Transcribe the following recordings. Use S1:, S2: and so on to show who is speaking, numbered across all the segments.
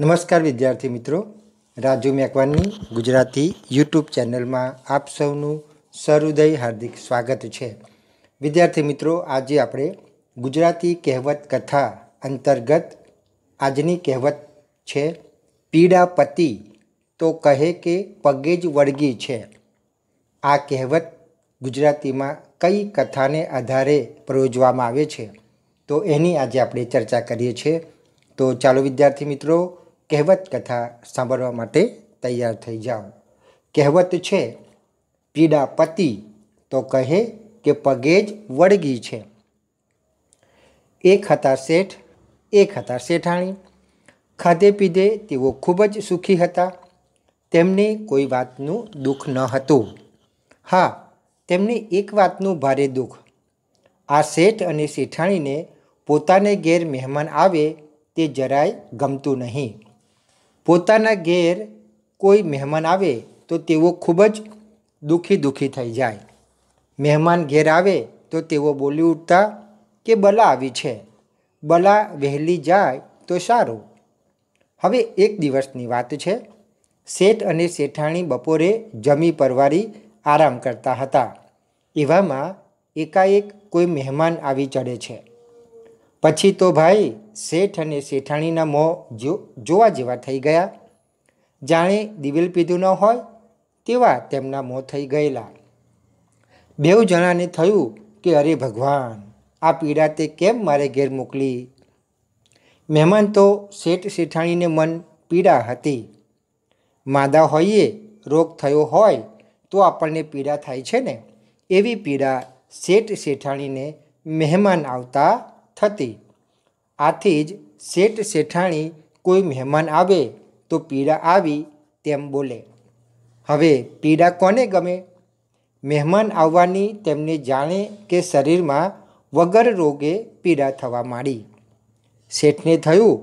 S1: નમસ્કાર વિદ્યાર્થી મિત્રો રાજુ મેકવાનની ગુજરાતી યુટ્યુબ ચેનલમાં આપ સૌનું સહૃદય હાર્દિક સ્વાગત છે વિદ્યાર્થી મિત્રો આજે આપણે ગુજરાતી કહેવત કથા અંતર્ગત આજની કહેવત છે પીડા પતિ તો કહે કે પગે જ વળગી છે આ કહેવત ગુજરાતીમાં કઈ કથાને આધારે પ્રયોજવામાં આવે છે તો એની આજે આપણે ચર્ચા કરીએ છીએ તો ચાલો વિદ્યાર્થી મિત્રો કહેવત કથા સાંભળવા માટે તૈયાર થઈ જાઓ કહેવત છે પીડા પતિ તો કહે કે પગે જ વળગી છે એક હતા શેઠ એક હતા શેઠાણી ખાધે પીધે તેઓ ખૂબ જ સુખી હતા તેમને કોઈ વાતનું દુઃખ ન હતું હા તેમને એક વાતનું ભારે દુઃખ આ શેઠ અને શેઠાણીને પોતાને ગેર મહેમાન આવે તે જરાય ગમતું નહીં પોતાના ઘેર કોઈ મહેમાન આવે તો તેઓ ખૂબ જ દુઃખી દુઃખી થઈ જાય મહેમાન ઘેર આવે તો તેઓ બોલી ઉઠતા કે બલા આવી છે બલા વહેલી જાય તો સારું હવે એક દિવસની વાત છે શેઠ અને શેઠાણી બપોરે જમી પરવારી આરામ કરતા હતા એવામાં એકાએક કોઈ મહેમાન આવી ચડે છે પછી તો ભાઈ શેઠ અને શેઠાણીના મોં જો જોવા જેવા થઈ ગયા જાણે દિવેલ પીધું ન હોય તેવા તેમના મોં થઈ ગયેલા બેઉ જણાને થયું કે અરે ભગવાન આ પીડા તે કેમ મારે ઘેર મોકલી મહેમાન તો શેઠ શેઠાણીને મન પીડા હતી માદા હોઈએ રોગ થયો હોય તો આપણને પીડા થાય છે ને એવી પીડા શેઠ શેઠાણીને મહેમાન આવતા થતી આથી જ શેઠ શેઠાણી કોઈ મહેમાન આવે તો પીડા આવી તેમ બોલે હવે પીડા કોને ગમે મહેમાન આવવાની તેમને જાણે કે શરીરમાં વગર રોગે પીડા થવા માંડી શેઠને થયું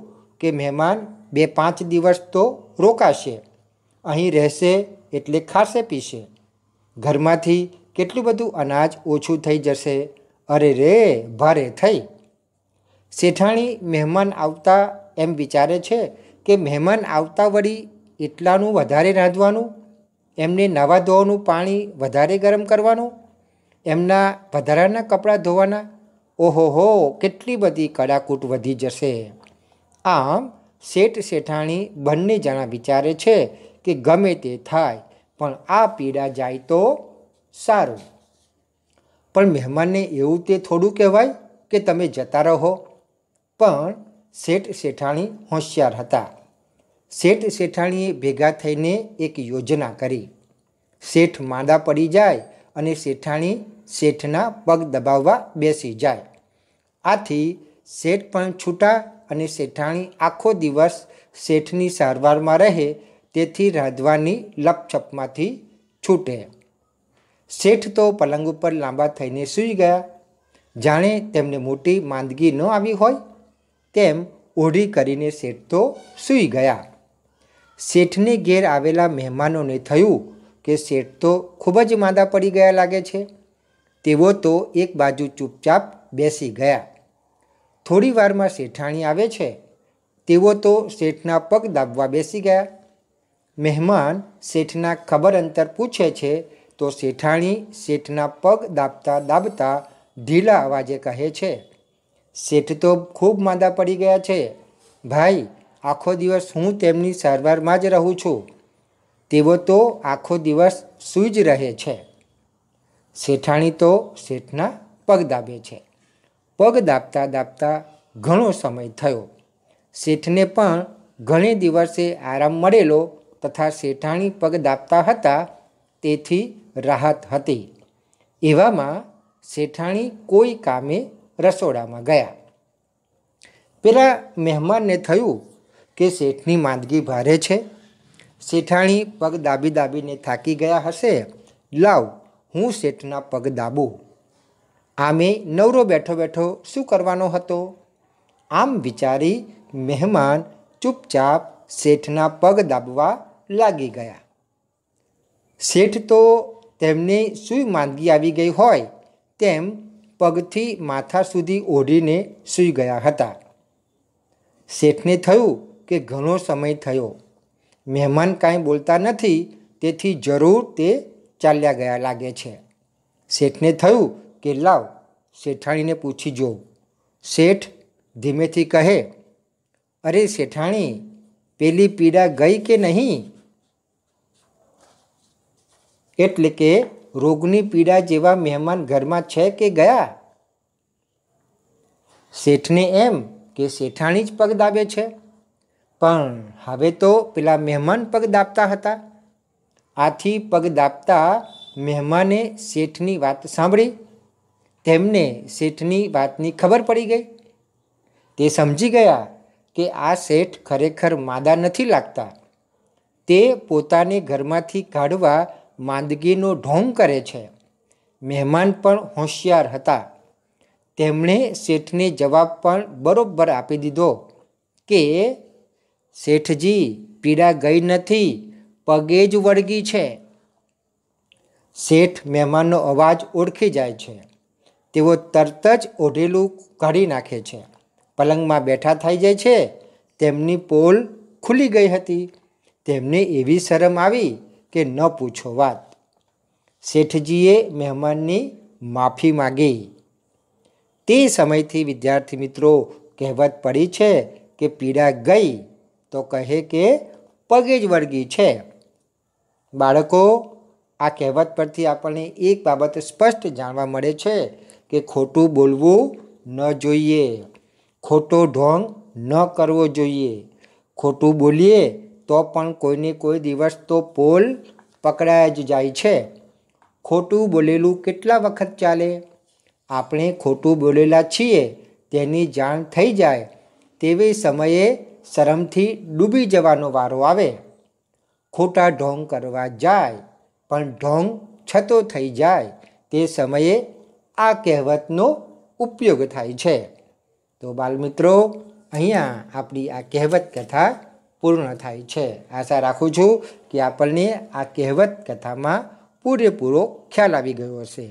S1: કે મહેમાન બે પાંચ દિવસ તો રોકાશે અહીં રહેશે એટલે ખાશે પીશે ઘરમાંથી કેટલું બધું અનાજ ઓછું થઈ જશે અરે રે ભારે થઈ શેઠાણી મહેમાન આવતા એમ વિચારે છે કે મહેમાન આવતા વળી એટલાનું વધારે રાંધવાનું એમને નવા ધોવાનું પાણી વધારે ગરમ કરવાનું એમના વધારાના કપડાં ધોવાના ઓહોહો કેટલી બધી કડાકૂટ વધી જશે આમ શેઠ શેઠાણી બંને જણા વિચારે છે કે ગમે તે થાય પણ આ પીડા જાય તો સારું પણ મહેમાનને એવું તે થોડું કહેવાય કે તમે જતા રહો પણ શેઠ શેઠાણી હોશિયાર હતા શેઠ શેઠાણીએ ભેગા થઈને એક યોજના કરી શેઠ માંદા પડી જાય અને શેઠાણી શેઠના પગ દબાવવા બેસી જાય આથી શેઠ પણ છૂટા અને શેઠાણી આખો દિવસ શેઠની સારવારમાં રહે તેથી રાંધવાની લપછપમાંથી છૂટે શેઠ તો પલંગ ઉપર લાંબા થઈને સૂઈ ગયા જાણે તેમને મોટી માંદગી ન આવી હોય તેમ ઓઢી કરીને શેઠ તો સૂઈ ગયા શેઠને ઘેર આવેલા મહેમાનોને થયું કે શેઠ તો ખૂબ જ માંદા પડી ગયા લાગે છે તેઓ તો એક બાજુ ચૂપચાપ બેસી ગયા થોડી વારમાં શેઠાણી આવે છે તેઓ તો શેઠના પગ દાબવા બેસી ગયા મહેમાન શેઠના ખબર અંતર પૂછે છે તો શેઠાણી શેઠના પગ દાબતા દાબતા ઢીલા અવાજે કહે છે શેઠ તો ખૂબ માંદા પડી ગયા છે ભાઈ આખો દિવસ હું તેમની સારવારમાં જ રહું છું તેઓ તો આખો દિવસ સૂઈ જ રહે છે શેઠાણી તો શેઠના પગ દાબે છે પગ દાબતા દાબતા ઘણો સમય થયો શેઠને પણ ઘણે દિવસે આરામ મળેલો તથા શેઠાણી પગ દાબતા હતા તેથી રાહત હતી એવામાં શેઠાણી કોઈ કામે રસોડામાં ગયા પેલા મહેમાનને થયું કે શેઠની માંદગી ભારે છે શેઠાણી પગ દાબી દાબીને થાકી ગયા હશે લાવ હું શેઠના પગ દાબું આમે નવરો બેઠો બેઠો શું કરવાનો હતો આમ વિચારી મહેમાન ચૂપચાપ શેઠના પગ દાબવા લાગી ગયા શેઠ તો તેમને શું માંદગી આવી ગઈ હોય તેમ પગથી માથા સુધી ઓઢીને સૂઈ ગયા હતા શેઠને થયું કે ઘણો સમય થયો મહેમાન કાંઈ બોલતા નથી તેથી જરૂર તે ચાલ્યા ગયા લાગે છે શેઠને થયું કે લાવ શેઠાણીને પૂછી જો શેઠ ધીમેથી કહે અરે શેઠાણી પેલી પીડા ગઈ કે નહીં એટલે કે રોગની પીડા જેવા મહેમાન ઘરમાં છે કે ગયા શેઠને એમ કે શેઠાણી જ પગ દાબે છે પણ હવે તો પેલા મહેમાન પગ દાબતા હતા આથી પગ દાબતા મહેમાને શેઠની વાત સાંભળી તેમને શેઠની વાતની ખબર પડી ગઈ તે સમજી ગયા કે આ શેઠ ખરેખર માદા નથી લાગતા તે પોતાને ઘરમાંથી કાઢવા માંદગીનો ઢોંગ કરે છે મહેમાન પણ હોશિયાર હતા તેમણે શેઠને જવાબ પણ બરોબર આપી દીધો કે શેઠજી પીડા ગઈ નથી પગે જ વળગી છે શેઠ મહેમાનનો અવાજ ઓળખી જાય છે તેઓ તરત જ ઓઢેલું કાઢી નાખે છે પલંગમાં બેઠા થઈ જાય છે તેમની પોલ ખુલી ગઈ હતી તેમને એવી શરમ આવી કે ન પૂછો વાત શેઠજીએ મહેમાનની માફી માગી તે સમયથી વિદ્યાર્થી મિત્રો કહેવત પડી છે કે પીડા ગઈ તો કહે કે પગે જ વળગી છે બાળકો આ કહેવત પરથી આપણને એક બાબત સ્પષ્ટ જાણવા મળે છે કે ખોટું બોલવું ન જોઈએ ખોટો ઢોંગ ન કરવો જોઈએ ખોટું બોલીએ તો પણ કોઈને કોઈ દિવસ તો પોલ પકડાય જ જાય છે ખોટું બોલેલું કેટલા વખત ચાલે આપણે ખોટું બોલેલા છીએ તેની જાણ થઈ જાય તેવી સમયે શરમથી ડૂબી જવાનો વારો આવે ખોટા ઢોંગ કરવા જાય પણ ઢોંગ છતો થઈ જાય તે સમયે આ કહેવતનો ઉપયોગ થાય છે તો બાલમિત્રો અહીંયા આપણી આ કહેવત કથા પૂર્ણ થાય છે આશા રાખું છું કે આપણને આ કહેવત કથામાં પૂરેપૂરો ખ્યાલ આવી ગયો હશે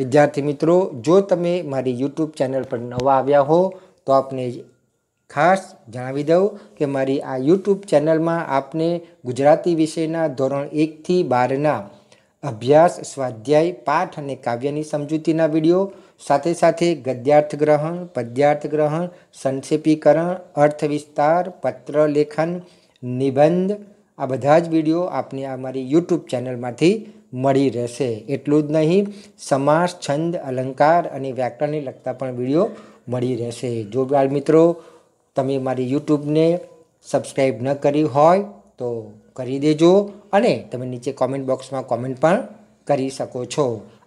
S1: વિદ્યાર્થી મિત્રો જો તમે મારી યુટ્યુબ ચેનલ પર નવા આવ્યા હો તો આપને ખાસ જણાવી દઉં કે મારી આ યુટ્યુબ ચેનલમાં આપને ગુજરાતી વિષયના ધોરણ એકથી બારના અભ્યાસ સ્વાધ્યાય પાઠ અને કાવ્યની સમજૂતીના વિડીયો સાથે સાથે ગદ્યાર્થ ગ્રહણ પદ્યાર્થ ગ્રહણ સંક્ષેપીકરણ અર્થ વિસ્તાર પત્ર લેખન નિબંધ આ બધા જ વિડીયો આપને આ મારી યુટ્યુબ ચેનલમાંથી મળી રહેશે એટલું જ નહીં સમાસ છંદ અલંકાર અને વ્યાકરણને લગતા પણ વિડીયો મળી રહેશે જો બાળ મિત્રો તમે મારી યુટ્યુબને સબસ્ક્રાઈબ ન કરી હોય તો કરી દેજો અને તમે નીચે કોમેન્ટ બોક્સમાં કોમેન્ટ પણ કરી શકો છો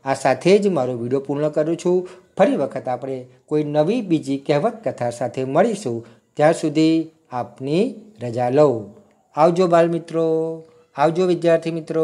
S1: આ સાથે જ મારો વિડીયો પૂર્ણ કરું છું ફરી વખત આપણે કોઈ નવી બીજી કહેવત કથા સાથે મળીશું ત્યાં સુધી આપની રજા લઉં આવજો બાલ મિત્રો આવજો વિદ્યાર્થી મિત્રો